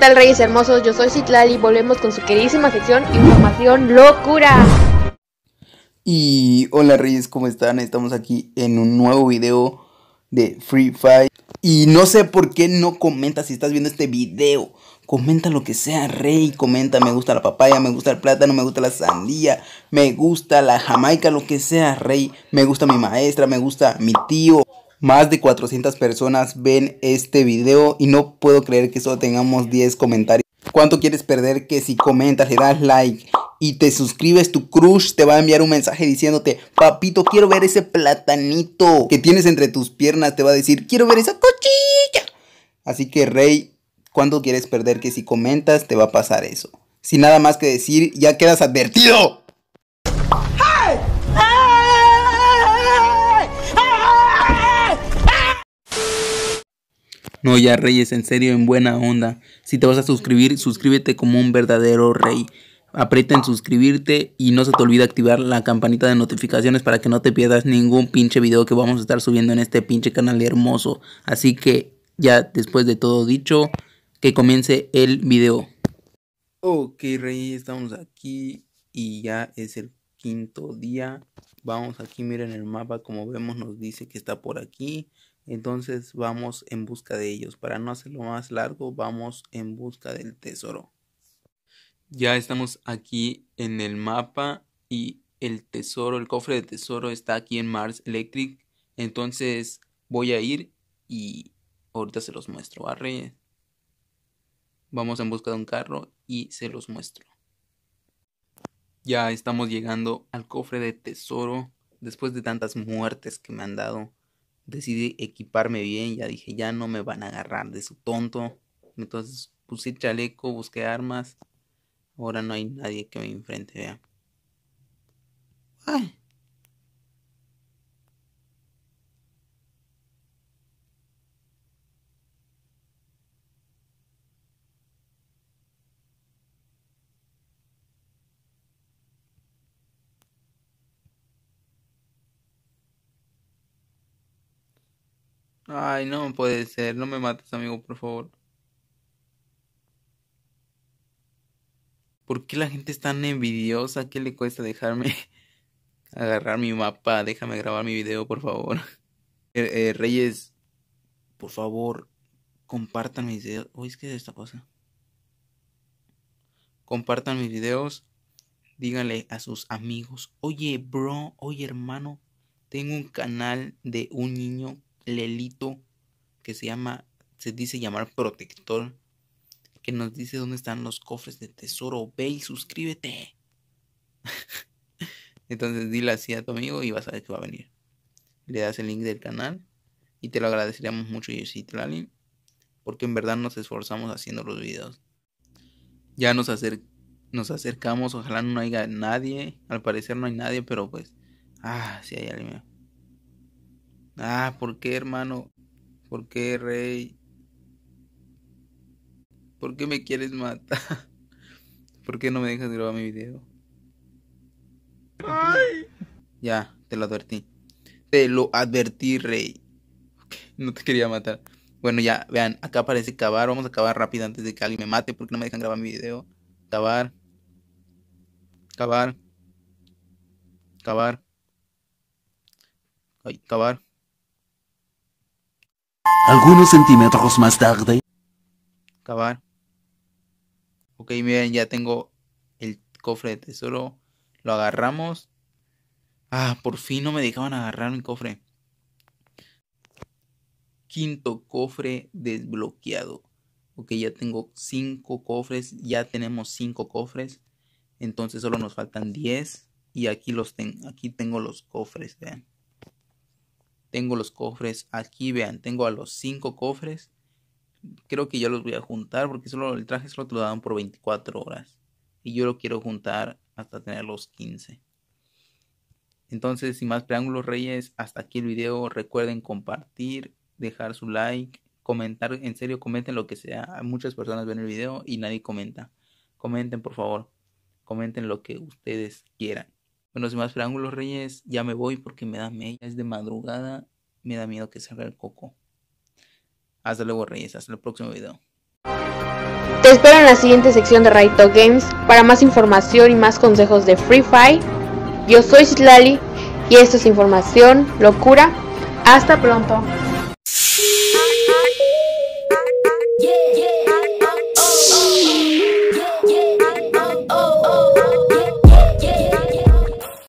tal, Reyes Hermosos? Yo soy Citlali y volvemos con su queridísima sección Información Locura. Y hola, Reyes, ¿cómo están? Estamos aquí en un nuevo video de Free Fire. Y no sé por qué no comentas si estás viendo este video. Comenta lo que sea, rey. Comenta, me gusta la papaya, me gusta el plátano, me gusta la sandía, me gusta la jamaica, lo que sea, rey. Me gusta mi maestra, me gusta mi tío. Más de 400 personas ven este video y no puedo creer que solo tengamos 10 comentarios. ¿Cuánto quieres perder que si comentas, le das like y te suscribes, tu crush te va a enviar un mensaje diciéndote, papito, quiero ver ese platanito que tienes entre tus piernas, te va a decir, quiero ver esa cochilla. Así que, rey, ¿cuánto quieres perder que si comentas te va a pasar eso? Sin nada más que decir, ya quedas advertido. No, ya reyes, en serio, en buena onda. Si te vas a suscribir, suscríbete como un verdadero rey. Aprieta en suscribirte y no se te olvide activar la campanita de notificaciones para que no te pierdas ningún pinche video que vamos a estar subiendo en este pinche canal hermoso. Así que ya después de todo dicho, que comience el video. Ok, reyes, estamos aquí y ya es el quinto día. Vamos aquí, miren el mapa, como vemos nos dice que está por aquí entonces vamos en busca de ellos. Para no hacerlo más largo, vamos en busca del tesoro. Ya estamos aquí en el mapa y el tesoro, el cofre de tesoro está aquí en Mars Electric. Entonces voy a ir y ahorita se los muestro. Vamos en busca de un carro y se los muestro. Ya estamos llegando al cofre de tesoro después de tantas muertes que me han dado decidí equiparme bien, ya dije, ya no me van a agarrar de su tonto. Entonces puse chaleco, busqué armas. Ahora no hay nadie que me enfrente, vea. Ay, Ay, no puede ser, no me mates, amigo, por favor. ¿Por qué la gente es tan envidiosa? ¿Qué le cuesta dejarme agarrar mi mapa? Déjame grabar mi video, por favor. Eh, eh, Reyes, por favor, compartan mis videos. Uy, es que es esta cosa. Compartan mis videos. Díganle a sus amigos. Oye, bro, oye, hermano. Tengo un canal de un niño Lelito que se llama, se dice llamar protector, que nos dice dónde están los cofres de tesoro. Ve y suscríbete. Entonces dile así a tu amigo y vas a ver que va a venir. Le das el link del canal y te lo agradeceríamos mucho, y Tlalin. porque en verdad nos esforzamos haciendo los videos. Ya nos, nos acercamos, ojalá no haya nadie. Al parecer no hay nadie, pero pues, ah, si hay alguien. Ah, ¿por qué, hermano? ¿Por qué, rey? ¿Por qué me quieres matar? ¿Por qué no me dejas grabar mi video? Ay. Ya, te lo advertí. Te lo advertí, rey. No te quería matar. Bueno, ya, vean, acá aparece cavar. Vamos a acabar rápido antes de que alguien me mate porque no me dejan grabar mi video. Cavar. Cavar. Cavar. Ay, cavar. Algunos centímetros más tarde. Acabar. Ok, miren, ya tengo el cofre de tesoro. Lo agarramos. Ah, por fin no me dejaban agarrar mi cofre. Quinto cofre desbloqueado. Ok, ya tengo cinco cofres. Ya tenemos cinco cofres. Entonces solo nos faltan diez. Y aquí los tengo. Aquí tengo los cofres, vean. Tengo los cofres aquí, vean, tengo a los 5 cofres. Creo que yo los voy a juntar porque solo el traje solo te lo dan por 24 horas. Y yo lo quiero juntar hasta tener los 15. Entonces, sin más preámbulos, Reyes, hasta aquí el video. Recuerden compartir, dejar su like, comentar. En serio, comenten lo que sea. Muchas personas ven el video y nadie comenta. Comenten, por favor. Comenten lo que ustedes quieran. Bueno, sin más preámbulos, Reyes, ya me voy porque me da miedo. Es de madrugada, me da miedo que salga el coco. Hasta luego, Reyes, hasta el próximo video. Te espero en la siguiente sección de Raito Games para más información y más consejos de Free Fire. Yo soy Slally y esto es información, locura. Hasta pronto.